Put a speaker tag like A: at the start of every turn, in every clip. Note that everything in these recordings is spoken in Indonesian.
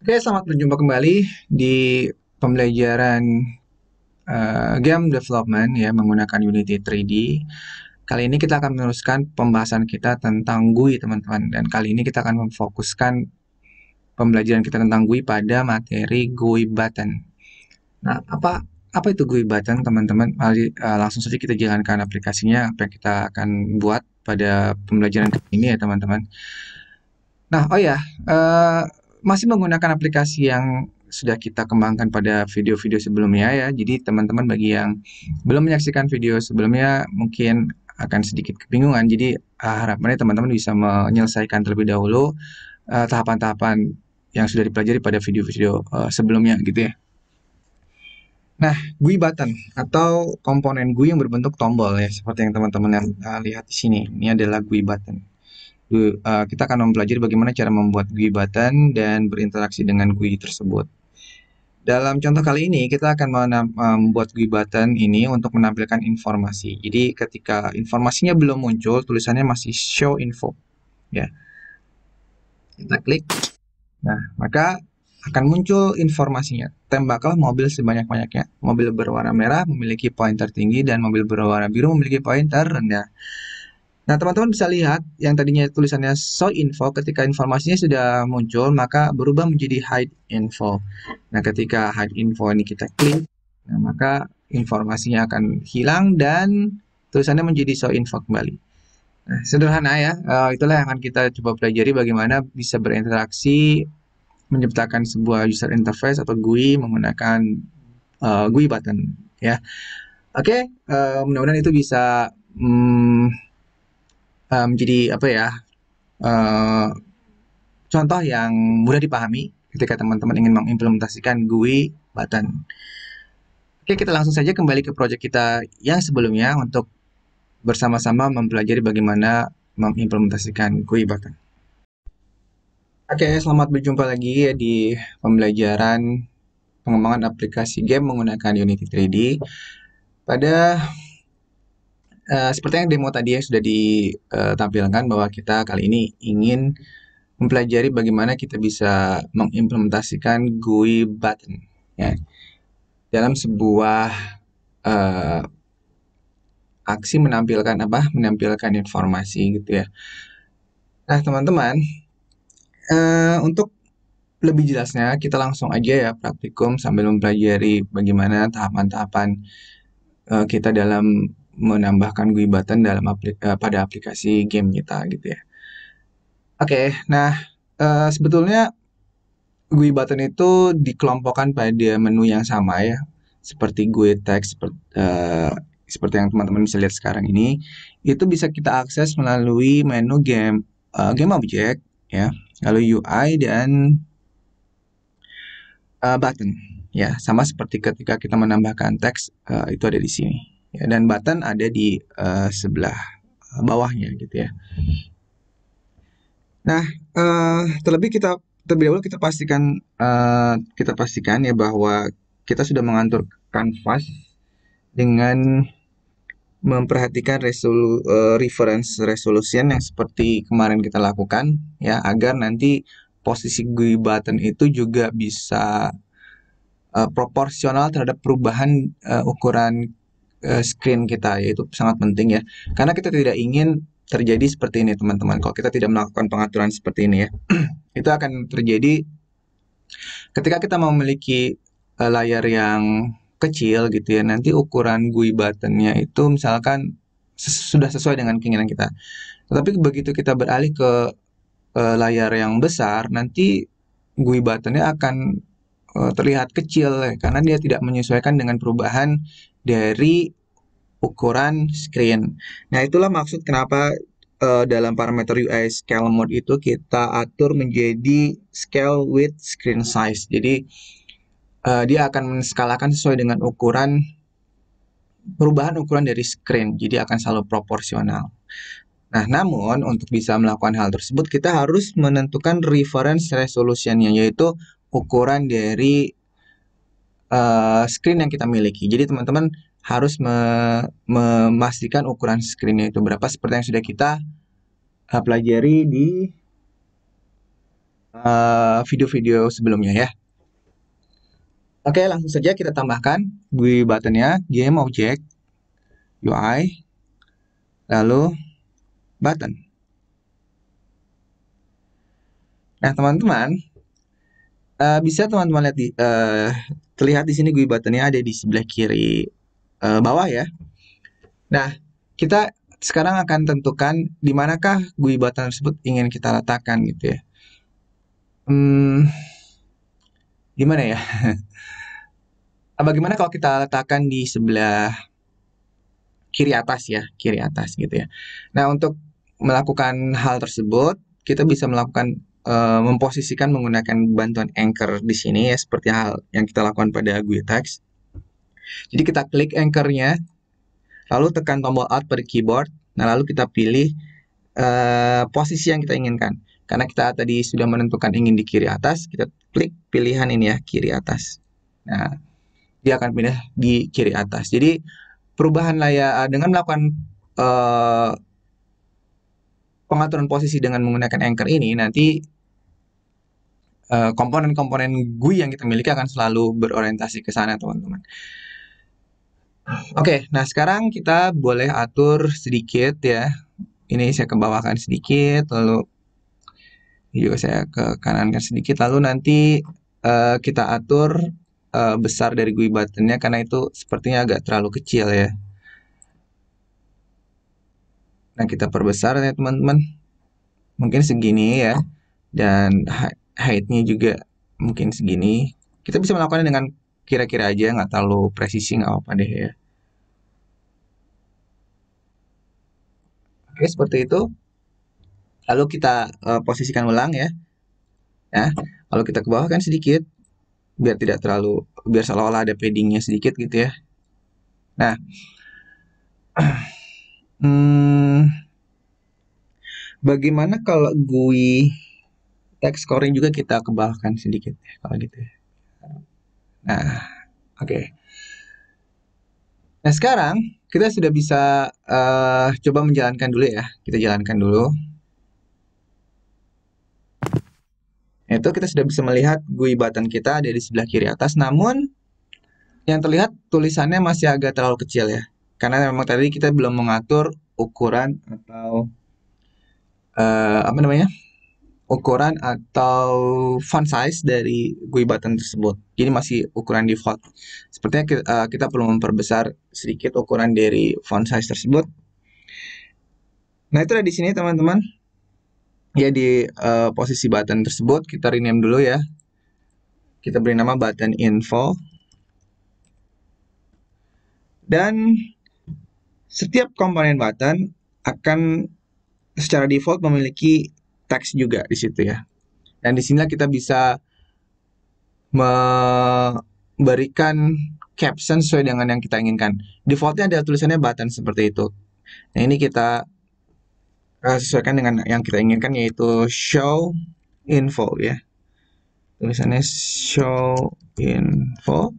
A: Oke, selamat berjumpa kembali di pembelajaran uh, game development ya menggunakan Unity 3D. Kali ini kita akan meneruskan pembahasan kita tentang GUI, teman-teman. Dan kali ini kita akan memfokuskan pembelajaran kita tentang GUI pada materi GUI button. Nah, apa apa itu GUI button, teman-teman? Eh, langsung saja kita jalankan aplikasinya apa yang kita akan buat pada pembelajaran ini ya, teman-teman. Nah, oh ya, uh, masih menggunakan aplikasi yang sudah kita kembangkan pada video-video sebelumnya ya. Jadi teman-teman bagi yang belum menyaksikan video sebelumnya mungkin akan sedikit kebingungan. Jadi uh, harapannya teman-teman bisa menyelesaikan terlebih dahulu tahapan eh, tahapan-tahapan yang sudah dipelajari pada video-video uh, sebelumnya gitu ya. Nah, GUI button atau komponen GUI yang berbentuk tombol ya, seperti yang teman-teman eh, lihat di sini. Ini adalah GUI button. Eh, kita akan mempelajari bagaimana cara membuat GUI button dan berinteraksi dengan GUI tersebut. Dalam contoh kali ini, kita akan eh, membuat GUI button ini untuk menampilkan informasi. Jadi, ketika informasinya belum muncul, tulisannya masih show info. Ya. Kita klik. Nah, maka akan muncul informasinya. Tembaklah mobil sebanyak-banyaknya. Mobil berwarna merah memiliki poin tertinggi dan mobil berwarna biru memiliki poin terendah. Nah, teman-teman bisa lihat yang tadinya tulisannya show info ketika informasinya sudah muncul maka berubah menjadi hide info. Nah, ketika hide info ini kita klik, nah maka informasinya akan hilang dan tulisannya menjadi show info kembali. Nah, sederhana ya, eh, itulah yang akan kita coba pelajari bagaimana bisa berinteraksi menciptakan sebuah user interface atau GUI menggunakan uh, eh, GUI button ya. Oke, okay, uh, eh, mudah-mudahan itu bisa um, menjadi um, apa ya uh, contoh yang mudah dipahami ketika teman-teman ingin mengimplementasikan GUI button. Oke, kita langsung saja kembali ke project kita yang sebelumnya untuk bersama-sama mempelajari bagaimana mengimplementasikan GUI button. Oke, selamat berjumpa lagi ya di pembelajaran pengembangan aplikasi game menggunakan Unity 3D. Pada Uh, eh, seperti yang demo tadi ya sudah ditampilkan bahwa kita kali ini ingin mempelajari bagaimana kita bisa mengimplementasikan GUI button ya dalam sebuah uh, aksi menampilkan apa menampilkan informasi gitu ya. Nah teman-teman uh, untuk lebih jelasnya kita langsung aja ya praktikum sambil mempelajari bagaimana tahapan-tahapan uh, kita dalam menambahkan GUI button dalam aplik eh, pada aplikasi game kita gitu ya. Oke, okay, nah uh, sebetulnya button itu dikelompokkan pada menu yang sama ya, seperti GUI text seperti, uh, seperti yang teman-teman bisa lihat sekarang ini, itu bisa kita akses melalui menu game uh, game object ya, lalu UI dan uh, button ya, sama seperti ketika kita menambahkan teks uh, itu ada di sini ya, dan button ada di uh, sebelah eh, bawahnya gitu ya. Nah, uh, terlebih kita terlebih dahulu kita pastikan uh, kita pastikan ya bahwa kita sudah mengatur kanvas dengan memperhatikan resolu, uh, reference resolution yang seperti kemarin kita lakukan ya agar nanti posisi GUI button itu juga bisa uh, proporsional terhadap perubahan uh, ukuran Eh, screen kita yaitu sangat penting ya karena kita tidak ingin terjadi seperti ini teman-teman kalau kita tidak melakukan pengaturan seperti ini ya itu akan terjadi ketika kita memiliki eh, layar yang kecil gitu ya nanti ukuran GUI buttonnya itu misalkan ses sudah sesuai dengan keinginan kita tetapi begitu kita beralih ke uh, layar yang besar nanti GUI buttonnya akan terlihat kecil ya, karena dia tidak menyesuaikan dengan perubahan dari ukuran screen. Nah, itulah maksud kenapa uh, dalam parameter UI scale mode itu kita atur menjadi scale with screen size. Jadi uh, dia akan menskalakan sesuai dengan ukuran perubahan ukuran dari screen. Jadi akan selalu proporsional. Nah, namun untuk bisa melakukan hal tersebut kita harus menentukan reference resolution yaitu ukuran dari uh, screen yang kita miliki. Jadi teman-teman harus me memastikan ukuran screennya itu berapa seperti yang sudah kita eh, pelajari di eh, video-video uh, sebelumnya ya. Oke, langsung saja kita tambahkan GUI buttonnya game object UI lalu button. Nah, teman-teman uh, bisa teman-teman lihat di uh, terlihat di sini GUI buttonnya ada di sebelah kiri uh, bawah ya. Nah, kita sekarang akan tentukan di manakah button tersebut ingin kita letakkan gitu ya. Hmm, gimana ya? Bagaimana kalau kita letakkan di sebelah kiri atas ya, kiri atas gitu ya. Nah, untuk melakukan hal tersebut, kita bisa melakukan eh, memposisikan menggunakan bantuan anchor di sini ya seperti hal yang kita lakukan pada GUI text. Jadi kita klik anchornya, lalu tekan tombol Alt pada keyboard, nah lalu kita pilih uh, posisi yang kita inginkan. Karena kita tadi sudah menentukan ingin di kiri atas, kita klik pilihan ini ya, kiri atas. Nah, dia akan pindah di kiri atas. Jadi perubahan layar eh, dengan melakukan uh, pengaturan posisi dengan menggunakan anchor ini nanti komponen-komponen uh, GUI yang kita miliki akan selalu berorientasi ke sana, teman-teman. Oke, nah sekarang kita boleh atur sedikit ya. Ini saya kebawakan sedikit, lalu juga saya ke kanankan sedikit, lalu nanti uh, kita atur uh, besar dari GUI buttonnya karena itu sepertinya agak terlalu kecil ya. Nah kita perbesar ya teman-teman, mungkin segini ya, dan height juga mungkin segini. Kita bisa melakukannya dengan kira-kira aja, nggak terlalu presisi nggak apa-apa deh ya. Oke, seperti itu. Lalu kita uh, posisikan ulang ya. Ya, Lalu kita ke bawah kan sedikit biar tidak terlalu biar seolah-olah ada paddingnya sedikit gitu ya. Nah, hmm, bagaimana kalau GUI text scoring juga kita kebawahkan sedikit ya kalau gitu ya. Nah, oke. Okay. Nah sekarang kita sudah bisa uh, coba menjalankan dulu ya. Kita jalankan dulu. Itu kita sudah bisa melihat GUI button kita ada di sebelah kiri atas. Namun yang terlihat tulisannya masih agak terlalu kecil ya. Karena memang tadi kita belum mengatur ukuran atau uh, apa namanya ukuran atau font size dari GUI button tersebut. Jadi masih ukuran default. Sepertinya kita, uh, eh, kita perlu memperbesar sedikit ukuran dari font size tersebut. Nah itu ada di sini teman-teman. Ya di uh, posisi button tersebut kita rename dulu ya. Kita beri nama button info. Dan setiap komponen button akan secara default memiliki teks juga di situ ya. Dan di sinilah kita bisa memberikan caption sesuai dengan yang kita inginkan. Defaultnya ada tulisannya button seperti itu. Nah ini kita eh, sesuaikan dengan yang kita inginkan yaitu show info ya. Tulisannya show info.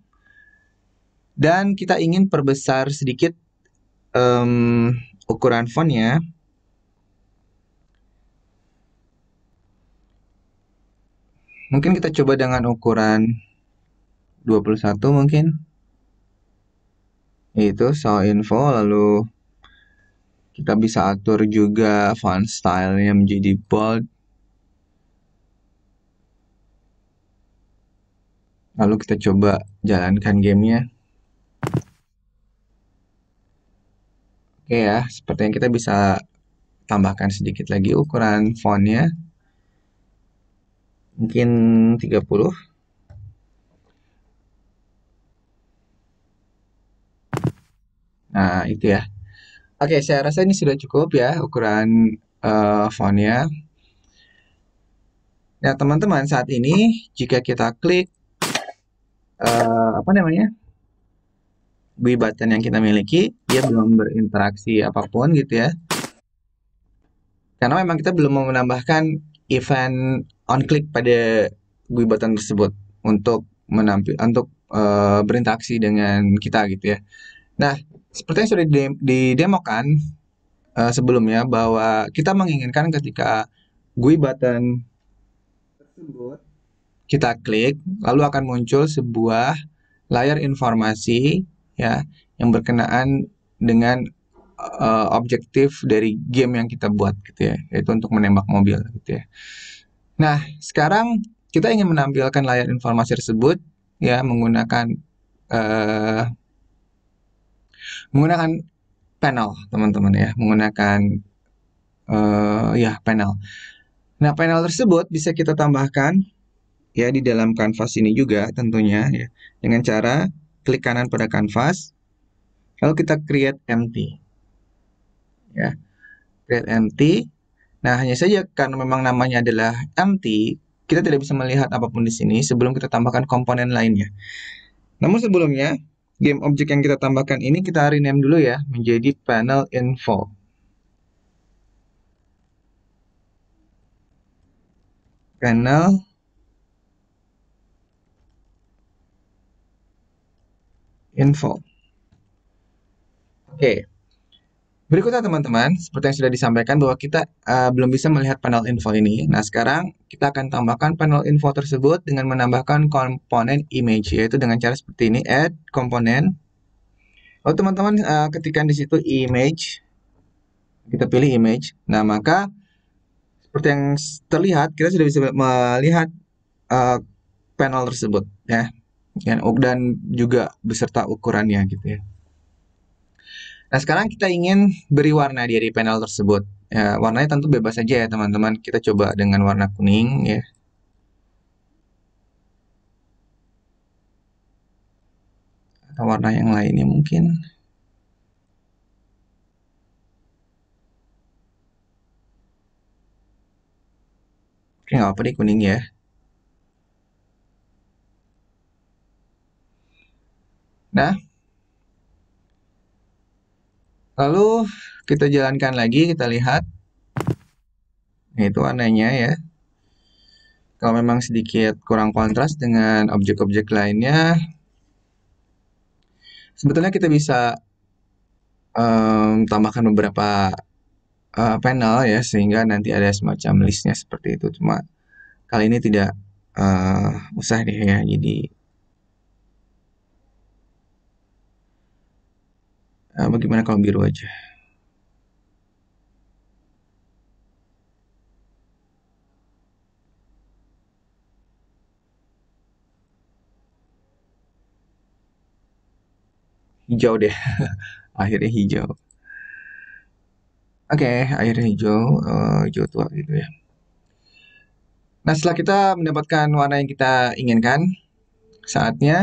A: Dan kita ingin perbesar sedikit um, ukuran fontnya. Mungkin kita coba dengan ukuran 21 mungkin. Itu so info lalu kita bisa atur juga font stylenya menjadi bold. Lalu kita coba jalankan gamenya. Oke ya, seperti yang kita bisa tambahkan sedikit lagi ukuran fontnya mungkin 30 nah itu ya oke saya rasa ini sudah cukup ya ukuran uh, fontnya nah teman-teman saat ini jika kita klik uh, apa namanya bui button yang kita miliki dia belum berinteraksi apapun gitu ya karena memang kita belum menambahkan event on click pada gubatan tersebut untuk menampil untuk uh, berinteraksi dengan kita gitu ya. Nah, seperti yang sudah didemokan uh, sebelumnya bahwa kita menginginkan ketika GUI button tersebut kita klik lalu akan muncul sebuah layar informasi ya yang berkenaan dengan uh, objektif dari game yang kita buat gitu ya yaitu untuk menembak mobil gitu ya. Nah, sekarang kita ingin menampilkan layar informasi tersebut ya menggunakan uh, menggunakan panel, teman-teman ya, menggunakan uh, ya panel. Nah, panel tersebut bisa kita tambahkan ya di dalam kanvas ini juga tentunya ya dengan cara klik kanan pada kanvas lalu kita create empty ya create empty Nah, hanya saja karena memang namanya adalah empty, kita tidak bisa melihat apapun di sini sebelum kita tambahkan komponen lainnya. Namun sebelumnya, game objek yang kita tambahkan ini kita rename dulu ya menjadi panel info. Panel info. Oke. Okay. Berikutnya teman-teman, seperti yang sudah disampaikan bahwa kita uh, belum bisa melihat panel info ini. Nah sekarang kita akan tambahkan panel info tersebut dengan menambahkan komponen image, yaitu dengan cara seperti ini, add komponen. Oh teman-teman uh, ketikkan di situ image, kita pilih image. Nah maka seperti yang terlihat, kita sudah bisa melihat uh, panel tersebut ya, dan juga beserta ukurannya gitu ya. Nah sekarang kita ingin beri warna dari panel tersebut. Ya, warnanya tentu bebas saja ya teman-teman. Kita coba dengan warna kuning ya. Atau warna yang lainnya mungkin. Oke nggak apa-apa kuning ya. Nah, Lalu kita jalankan lagi, kita lihat. Nah, itu warnanya ya. Kalau memang sedikit kurang kontras dengan objek-objek lainnya, sebetulnya kita bisa um, tambahkan beberapa uh, panel ya, sehingga nanti ada semacam listnya seperti itu. Cuma kali ini tidak uh, usah deh ya, jadi Nah, bagaimana kalau biru aja hijau deh akhirnya hijau oke okay, akhirnya hijau uh, hijau tua gitu ya nah setelah kita mendapatkan warna yang kita inginkan saatnya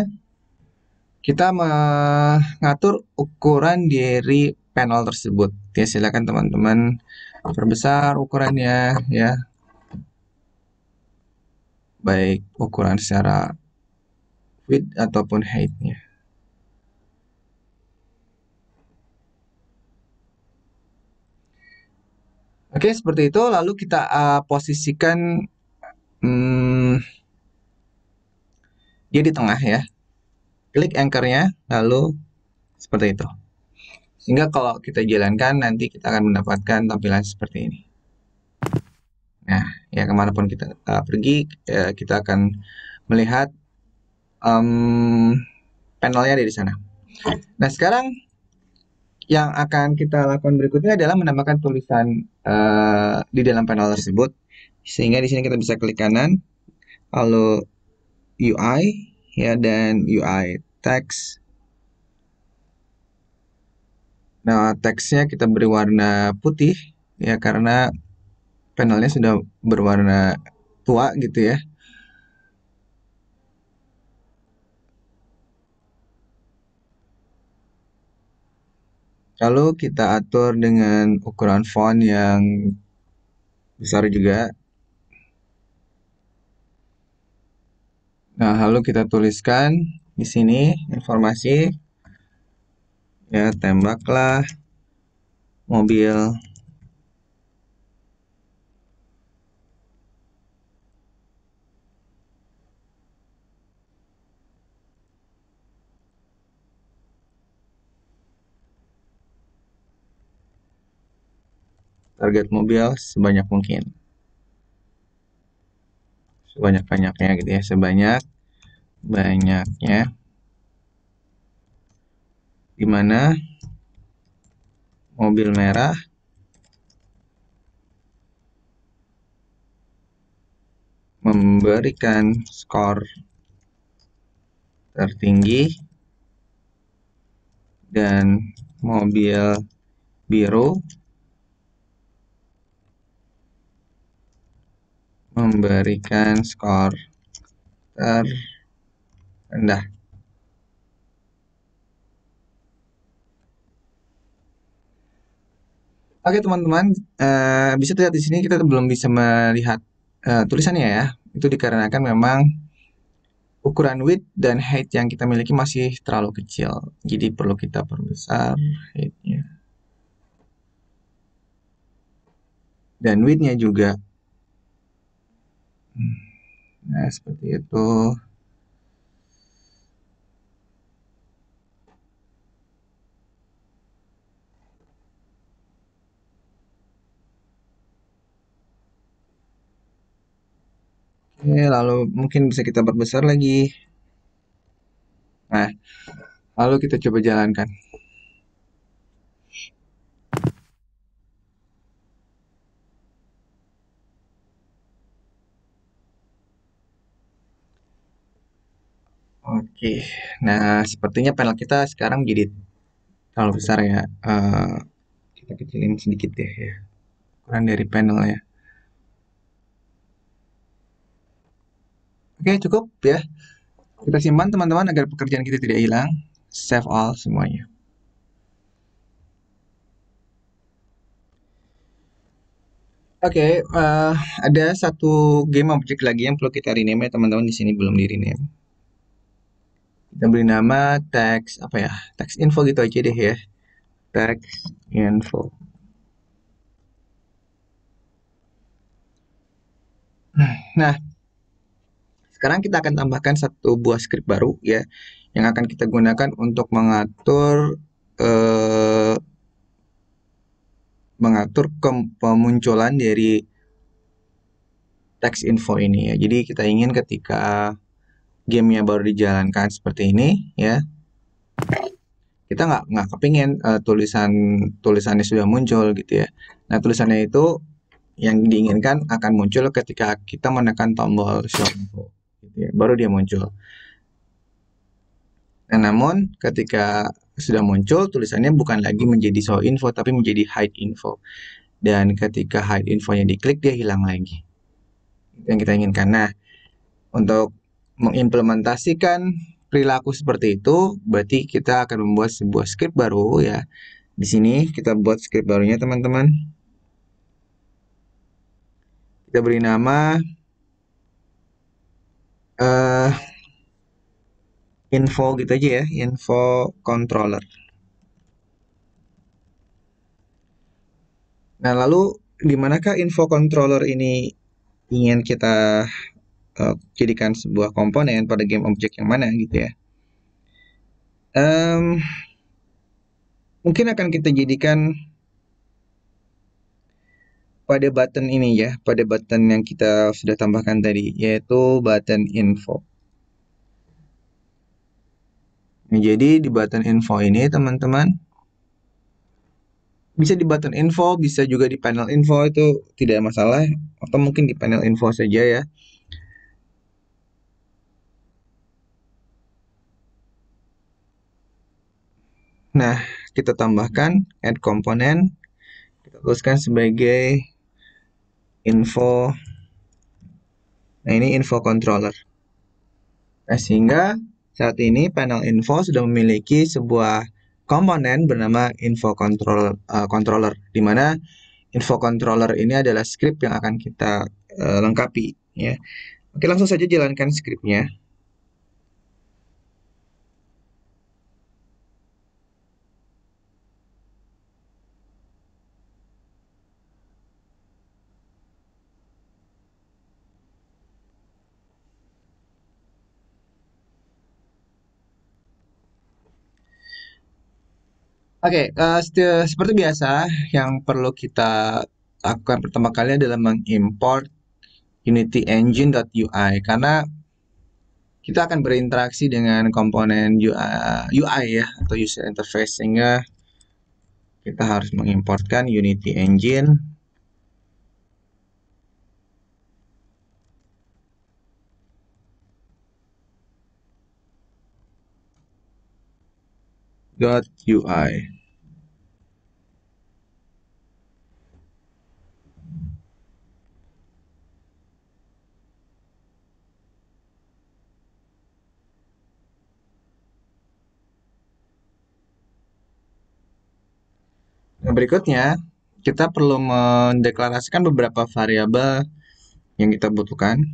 A: kita mengatur ukuran dari panel tersebut. Oke, silakan teman-teman perbesar ukurannya ya. Baik ukuran secara width ataupun height-nya. Oke, seperti itu. Lalu kita uh, posisikan hmm, dia di tengah ya klik anchornya lalu seperti itu sehingga kalau kita jalankan nanti kita akan mendapatkan tampilan seperti ini nah ya kemanapun kita uh, pergi uh, kita akan melihat um, panelnya ada di sana nah sekarang yang akan kita lakukan berikutnya adalah menambahkan tulisan uh, di dalam panel tersebut sehingga di sini kita bisa klik kanan lalu UI ya dan UI teks. Nah, teksnya kita beri warna putih ya karena panelnya sudah berwarna tua gitu ya. Lalu kita atur dengan ukuran font yang besar juga. Nah, lalu kita tuliskan di sini informasi ya tembaklah mobil target mobil sebanyak mungkin sebanyak-banyaknya gitu ya sebanyak banyaknya di mana mobil merah memberikan skor tertinggi dan mobil biru memberikan skor ter rendah. Oke teman-teman, uh, bisa terlihat di sini kita belum bisa melihat uh, tulisannya ya. Itu dikarenakan memang ukuran width dan height yang kita miliki masih terlalu kecil. Jadi perlu kita perbesar hmm. height-nya. Dan width-nya juga. Hmm. Nah seperti itu. Oke, lalu mungkin bisa kita perbesar lagi. Nah, lalu kita coba jalankan. Oke, nah sepertinya panel kita sekarang jadi terlalu besar ya. Uh, kita kecilin sedikit deh ya, ukuran dari panel ya. Oke, cukup ya. Kita simpan teman-teman agar pekerjaan kita tidak hilang. Save all semuanya. Oke, okay, uh, eh, ada satu game objek lagi yang perlu kita rename ya teman-teman di sini belum di rename. Kita beri nama text apa ya? Text info gitu aja deh ya. Text info. Hmm, nah, sekarang kita akan tambahkan satu buah script baru ya yang akan kita gunakan untuk mengatur eh, mengatur kemunculan dari text info ini ya. Jadi kita ingin ketika gamenya baru dijalankan seperti ini ya kita nggak nggak kepingin uh, tulisan tulisannya sudah muncul gitu ya. Nah tulisannya itu yang diinginkan akan muncul ketika kita menekan tombol show Gitu ya, baru dia muncul. Nah, namun ketika sudah muncul tulisannya bukan lagi menjadi show info tapi menjadi hide info. Dan ketika hide infonya diklik dia hilang lagi. yang kita inginkan. Nah, untuk mengimplementasikan perilaku seperti itu berarti kita akan membuat sebuah script baru ya. Di sini kita buat script barunya teman-teman. Kita beri nama uh, info gitu aja ya info controller nah lalu di manakah info controller ini ingin kita uh, jadikan sebuah komponen pada game objek yang mana gitu ya um, mungkin akan kita jadikan pada button ini ya, pada button yang kita sudah tambahkan tadi, yaitu button info. Nah, jadi di button info ini teman-teman, bisa di button info, bisa juga di panel info itu tidak masalah, atau mungkin di panel info saja ya. Nah, kita tambahkan add component kita tuliskan sebagai info nah ini info controller nah sehingga saat ini panel info sudah memiliki sebuah komponen bernama info control uh, controller di mana info controller ini adalah script yang akan kita uh, lengkapi ya oke langsung saja jalankan scriptnya Oke, uh, seperti biasa, yang perlu kita lakukan pertama kali adalah mengimport UI karena kita akan berinteraksi dengan komponen UI, UI ya atau user interface sehingga kita harus mengimportkan Unity Engine dot UI. Nah, berikutnya kita perlu mendeklarasikan beberapa variabel yang kita butuhkan.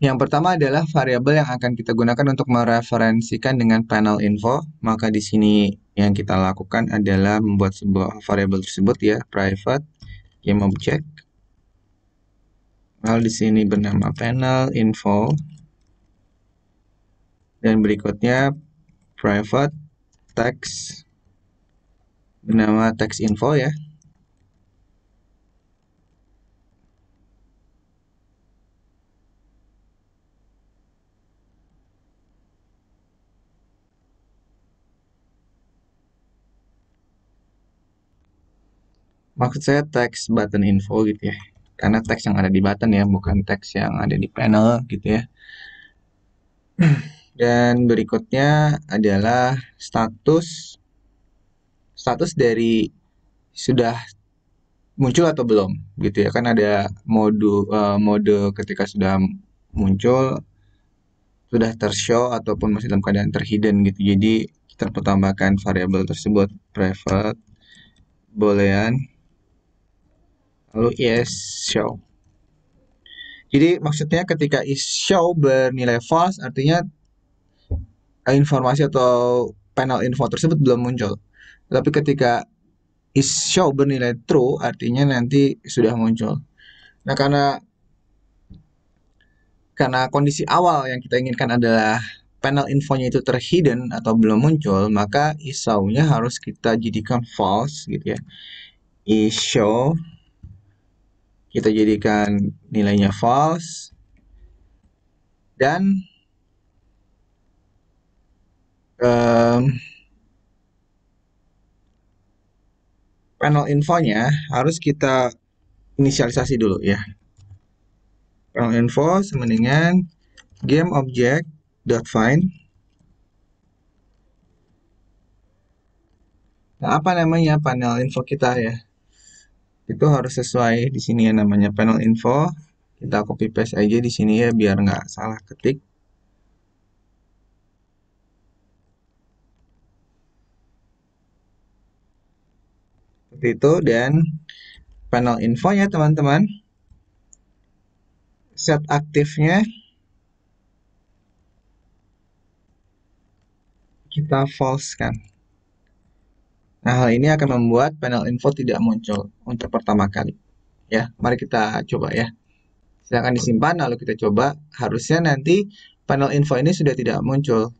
A: Yang pertama adalah variabel yang akan kita gunakan untuk mereferensikan dengan panel info. Maka di sini yang kita lakukan adalah membuat sebuah variabel tersebut ya, private game object. Lalu di sini bernama panel info. Dan berikutnya private text bernama teks info ya. Maksud saya teks button info gitu ya. Karena teks yang ada di button ya, bukan teks yang ada di panel gitu ya. Dan berikutnya adalah status status dari sudah muncul atau belum gitu ya kan ada mode uh, mode ketika sudah muncul sudah tershow ataupun masih dalam keadaan terhidden gitu jadi kita tambahkan variabel tersebut private boolean lalu is show jadi maksudnya ketika is show bernilai false artinya eh, informasi atau panel info tersebut belum muncul tapi ketika is show bernilai true artinya nanti sudah muncul. Nah, karena karena kondisi awal yang kita inginkan adalah panel infonya itu terhidden atau belum muncul, maka is nya harus kita jadikan false gitu ya. Is show kita jadikan nilainya false dan um, panel infonya harus kita inisialisasi dulu ya. Panel info sama dengan game object dot find. Nah, apa namanya panel info kita ya? Itu harus sesuai di sini ya namanya panel info. Kita copy paste aja di sini ya biar nggak salah ketik. seperti itu dan panel infonya teman-teman set aktifnya kita false kan nah hal ini akan membuat panel info tidak muncul untuk pertama kali ya mari kita coba ya silahkan disimpan lalu kita coba harusnya nanti panel info ini sudah tidak muncul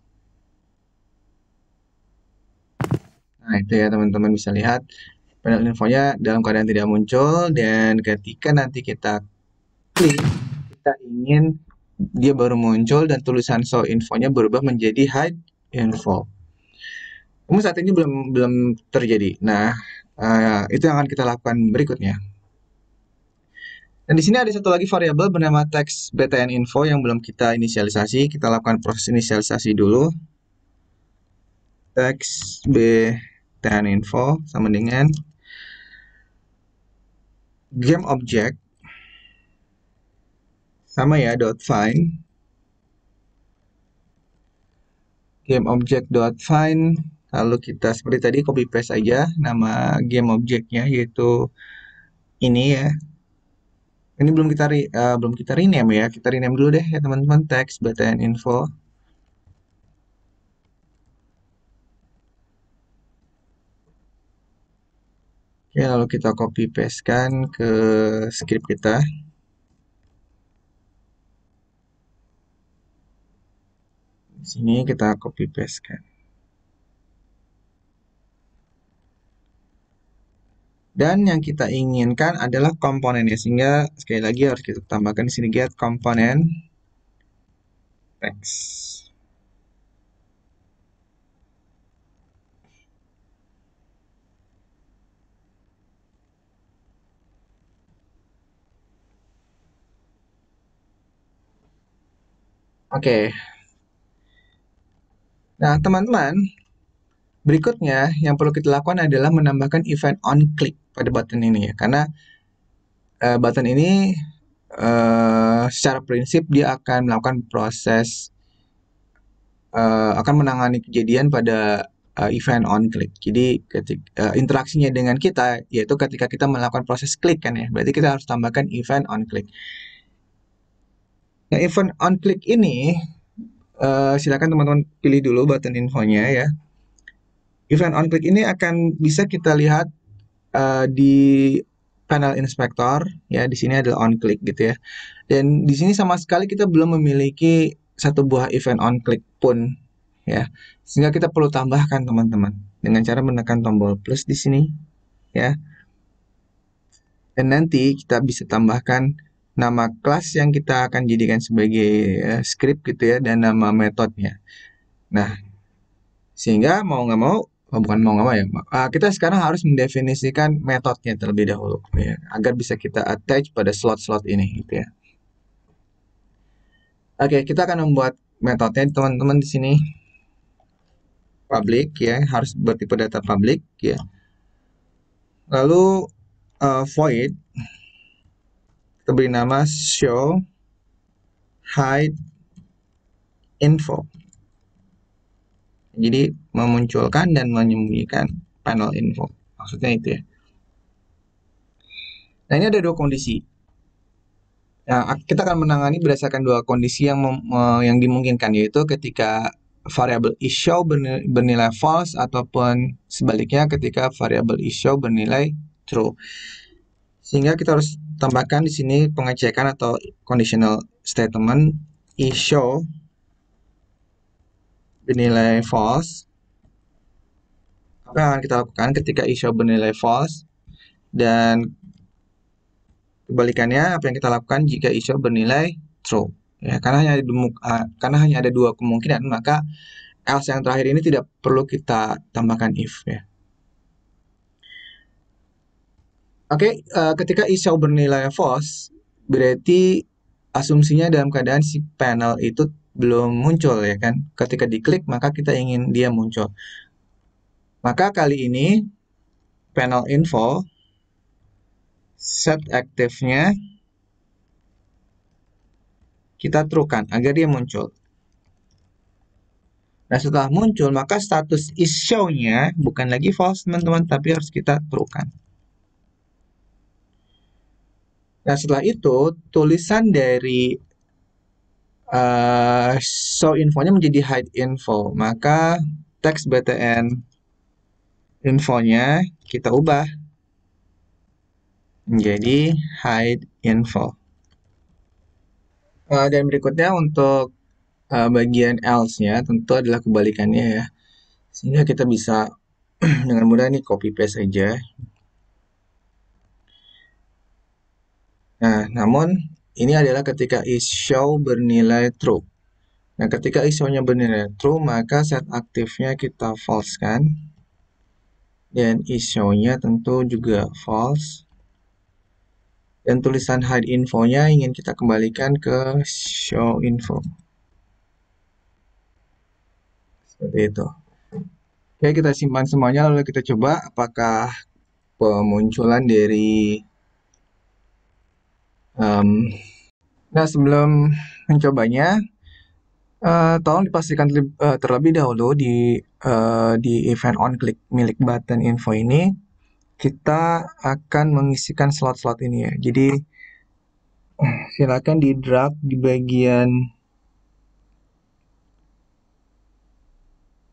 A: Nah, itu ya teman-teman bisa lihat panel infonya dalam keadaan tidak muncul dan ketika nanti kita klik kita ingin dia baru muncul dan tulisan show infonya berubah menjadi hide info. Umum saat ini belum belum terjadi. Nah, uh, itu yang akan kita lakukan berikutnya. Dan di sini ada satu lagi variabel bernama text btn info yang belum kita inisialisasi. Kita lakukan proses inisialisasi dulu. Text btn info sama dengan game object sama ya dot find game object dot find lalu kita seperti tadi copy paste aja nama game objectnya yaitu ini ya ini belum kita re, uh, belum kita rename ya kita rename dulu deh ya teman-teman text btn info Oke, ya, lalu kita copy paste kan ke script kita. Di sini kita copy paste kan. Dan yang kita inginkan adalah komponennya sehingga sekali lagi harus kita tambahkan di sini get komponen text. Oke. Nah, teman-teman, berikutnya yang perlu kita lakukan adalah menambahkan event on click pada button ini ya. Karena uh, button ini uh, secara prinsip dia akan melakukan proses uh, akan menangani kejadian pada uh, event on click. Jadi ketika uh, interaksinya dengan kita yaitu ketika kita melakukan proses klik kan ya. Berarti kita harus tambahkan event on click. Nah, event on click ini uh, silakan teman-teman pilih dulu button infonya ya. Event on click ini akan bisa kita lihat uh, di panel inspector ya di sini adalah on click gitu ya. Dan di sini sama sekali kita belum memiliki satu buah event on click pun ya. Sehingga kita perlu tambahkan teman-teman dengan cara menekan tombol plus di sini ya. Dan nanti kita bisa tambahkan nama kelas yang kita akan jadikan sebagai eh, script gitu ya dan nama metodenya. Nah, sehingga mau nggak mau oh, bukan mau nggak mau ya, ah, kita sekarang harus mendefinisikan metodenya terlebih dahulu ya agar bisa kita attach pada slot-slot ini gitu ya. Oke, kita akan membuat metodenya teman-teman di sini public ya harus bertipe data public ya. Lalu uh, void kita nama show hide info jadi memunculkan dan menyembunyikan panel info maksudnya itu ya nah ini ada dua kondisi nah, kita akan menangani berdasarkan dua kondisi yang yang dimungkinkan yaitu ketika variabel is show bernilai false ataupun sebaliknya ketika variabel is show bernilai true sehingga kita harus tambahkan di sini pengecekan atau conditional statement is show bernilai false. Apa yang akan kita lakukan ketika is show bernilai false dan kebalikannya apa yang kita lakukan jika is show bernilai true. Ya, karena hanya ada karena hanya ada dua kemungkinan maka else yang terakhir ini tidak perlu kita tambahkan if ya. Oke, okay, uh, eh, ketika isau bernilai false, berarti asumsinya dalam keadaan si panel itu belum muncul ya kan. Ketika diklik maka kita ingin dia muncul. Maka kali ini panel info set aktifnya kita trukan agar dia muncul. Nah setelah muncul maka status is show-nya bukan lagi false teman-teman tapi harus kita trukan. Nah setelah itu tulisan dari uh, show infonya menjadi hide info. Maka teks btn infonya kita ubah menjadi hide info. Uh, dan berikutnya untuk uh, bagian else-nya tentu adalah kebalikannya ya. Sehingga kita bisa dengan mudah nih copy paste aja Nah, namun ini adalah ketika is show bernilai true. Nah, ketika is show-nya bernilai true, maka set aktifnya kita false kan. Dan is show-nya tentu juga false. Dan tulisan hide info-nya ingin kita kembalikan ke show info. Seperti itu. Oke, kita simpan semuanya lalu kita coba apakah pemunculan dari Um, nah, sebelum mencobanya, uh, tolong dipastikan terlebih, eh, uh, terlebih dahulu di uh, di event on click milik button info ini kita akan mengisikan slot-slot ini ya. Jadi silakan di drag di bagian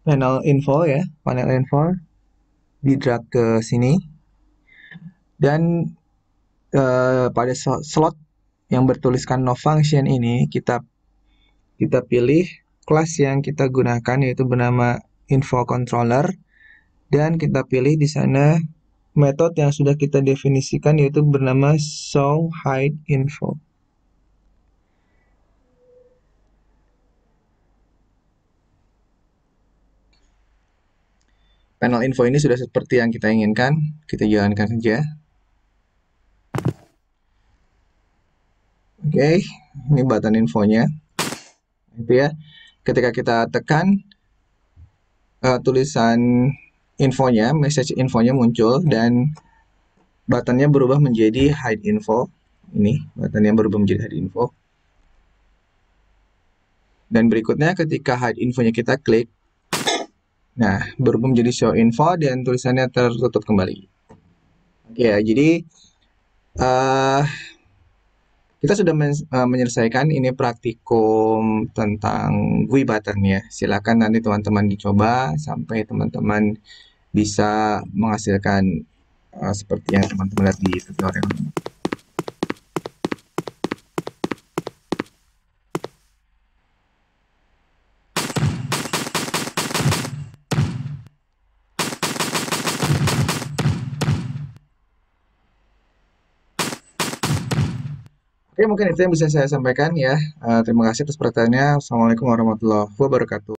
A: panel info ya, panel info di drag ke sini. Dan Eh, pada slot yang bertuliskan no function ini kita kita pilih kelas yang kita gunakan yaitu bernama info controller dan kita pilih di sana metode yang sudah kita definisikan yaitu bernama show hide info. Panel info ini sudah seperti yang kita inginkan, kita jalankan saja. Oke, okay, ini button infonya. Itu ya. Ketika kita tekan uh, tulisan infonya, message infonya muncul dan buttonnya berubah menjadi hide info. Ini buttonnya berubah menjadi hide info. Dan berikutnya ketika hide infonya kita klik, nah berubah menjadi show info dan tulisannya tertutup kembali. ya, jadi uh, kita sudah men eh, menyelesaikan ini praktikum tentang GUI button ya. Silakan nanti teman-teman dicoba sampai teman-teman bisa menghasilkan uh, seperti yang teman-teman lihat di tutorial. ini. Oke, mungkin itu yang bisa saya sampaikan ya. Uh, terima kasih atas pertanyaannya Assalamualaikum warahmatullahi wabarakatuh.